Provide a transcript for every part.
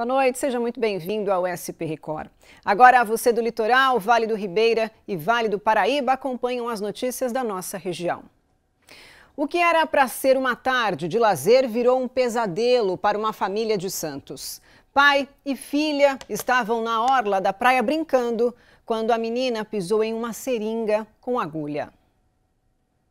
Boa noite, seja muito bem-vindo ao SP Record. Agora, você do Litoral, Vale do Ribeira e Vale do Paraíba acompanham as notícias da nossa região. O que era para ser uma tarde de lazer virou um pesadelo para uma família de Santos. Pai e filha estavam na orla da praia brincando quando a menina pisou em uma seringa com agulha.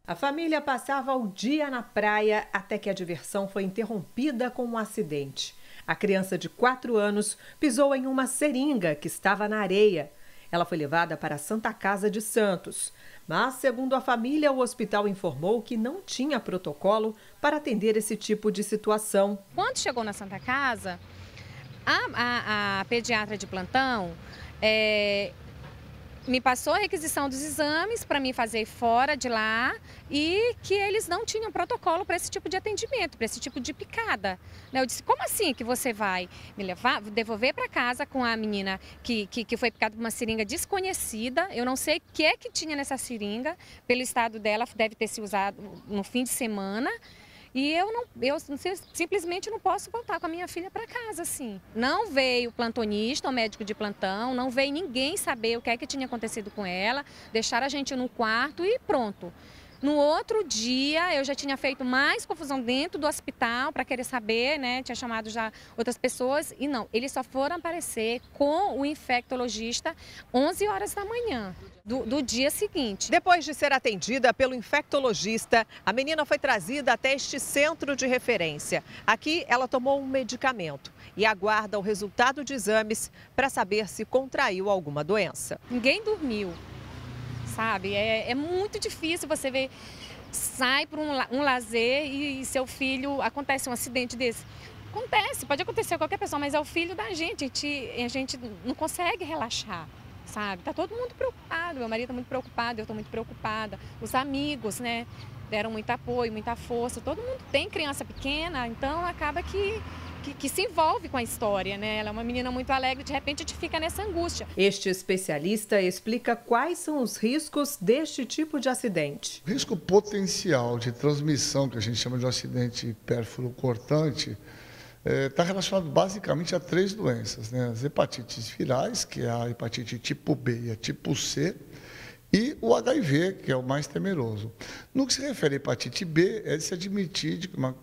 A família passava o dia na praia até que a diversão foi interrompida com um acidente. A criança de 4 anos pisou em uma seringa que estava na areia. Ela foi levada para a Santa Casa de Santos, mas, segundo a família, o hospital informou que não tinha protocolo para atender esse tipo de situação. Quando chegou na Santa Casa, a, a, a pediatra de plantão é, me passou a requisição dos exames para me fazer fora de lá e que eles não tinham protocolo para esse tipo de atendimento, para esse tipo de picada. Né? Eu disse, como assim que você vai me levar, devolver para casa com a menina que, que, que, foi picada por uma seringa desconhecida? Eu não sei o que é que tinha nessa seringa, pelo estado dela deve ter se usado no fim de semana. E eu não, eu simplesmente não posso voltar com a minha filha para casa assim. Não veio plantonista, o médico de plantão, não veio ninguém saber o que é que tinha acontecido com ela, deixaram a gente no quarto e pronto. No outro dia, eu já tinha feito mais confusão dentro do hospital para querer saber, né? Tinha chamado já outras pessoas e não, eles só foram aparecer com o infectologista 11 horas da manhã do, do dia seguinte. Depois de ser atendida pelo infectologista, a menina foi trazida até este centro de referência. Aqui, ela tomou um medicamento e aguarda o resultado de exames para saber se contraiu alguma doença. Ninguém dormiu sabe? É, é muito difícil você ver, sai para um, um lazer e, e seu filho, acontece um acidente desse. Acontece, pode acontecer a qualquer pessoa, mas é o filho da gente, a gente, a gente não consegue relaxar sabe? Tá todo mundo preocupado, meu marido está muito preocupado, eu tô muito preocupada, os amigos, né? deram muito apoio, muita força. Todo mundo tem criança pequena, então acaba que, que, que, se envolve com a história, né? Ela é uma menina muito alegre, de repente a gente fica nessa angústia. Este especialista explica quais são os riscos deste tipo de acidente. O risco potencial de transmissão, que a gente chama de um acidente pérfuro cortante, está é, tá relacionado basicamente a três doenças, né? As hepatites virais, que é a hepatite tipo B e a tipo C, e o HIV, que é o mais temeroso. No que se refere à hepatite B, é de se admitir de uma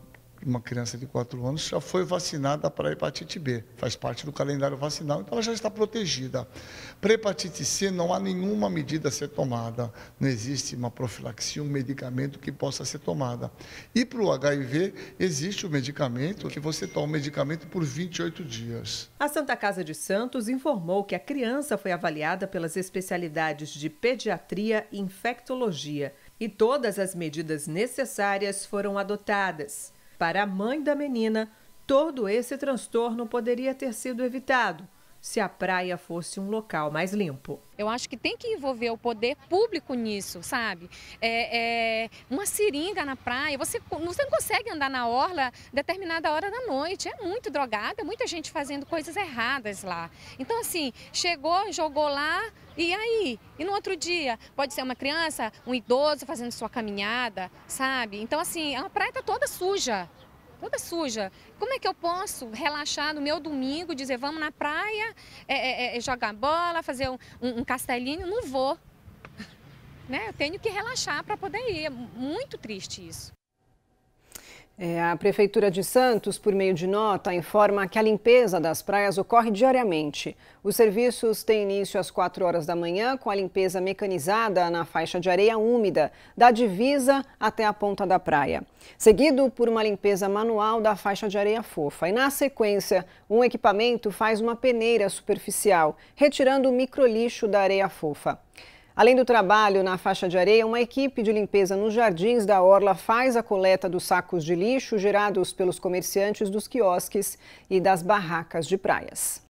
uma criança de 4 anos já foi vacinada para hepatite B, faz parte do calendário vacinal, então ela já está protegida. Para hepatite C, não há nenhuma medida a ser tomada, não existe uma profilaxia, um medicamento que possa ser tomada. E para o HIV, existe o medicamento que você toma o medicamento por 28 dias. A Santa Casa de Santos informou que a criança foi avaliada pelas especialidades de pediatria e infectologia. E todas as medidas necessárias foram adotadas. Para a mãe da menina, todo esse transtorno poderia ter sido evitado se a praia fosse um local mais limpo. Eu acho que tem que envolver o poder público nisso, sabe? É, é uma seringa na praia, você, você não consegue andar na orla determinada hora da noite. É muito drogada, é muita gente fazendo coisas erradas lá. Então, assim, chegou, jogou lá, e aí? E no outro dia? Pode ser uma criança, um idoso fazendo sua caminhada, sabe? Então, assim, a praia está toda suja toda suja. Como é que eu posso relaxar no meu domingo, dizer vamos na praia, é, é, é, é jogar bola, fazer um, um castelinho? Não vou. Né? Eu tenho que relaxar para poder ir. É muito triste isso. É, a Prefeitura de Santos, por meio de nota, informa que a limpeza das praias ocorre diariamente. Os serviços têm início às 4 horas da manhã, com a limpeza mecanizada na faixa de areia úmida, da divisa até a ponta da praia, seguido por uma limpeza manual da faixa de areia fofa. E, na sequência, um equipamento faz uma peneira superficial, retirando o microlixo da areia fofa. Além do trabalho na faixa de areia, uma equipe de limpeza nos jardins da Orla faz a coleta dos sacos de lixo gerados pelos comerciantes dos quiosques e das barracas de praias.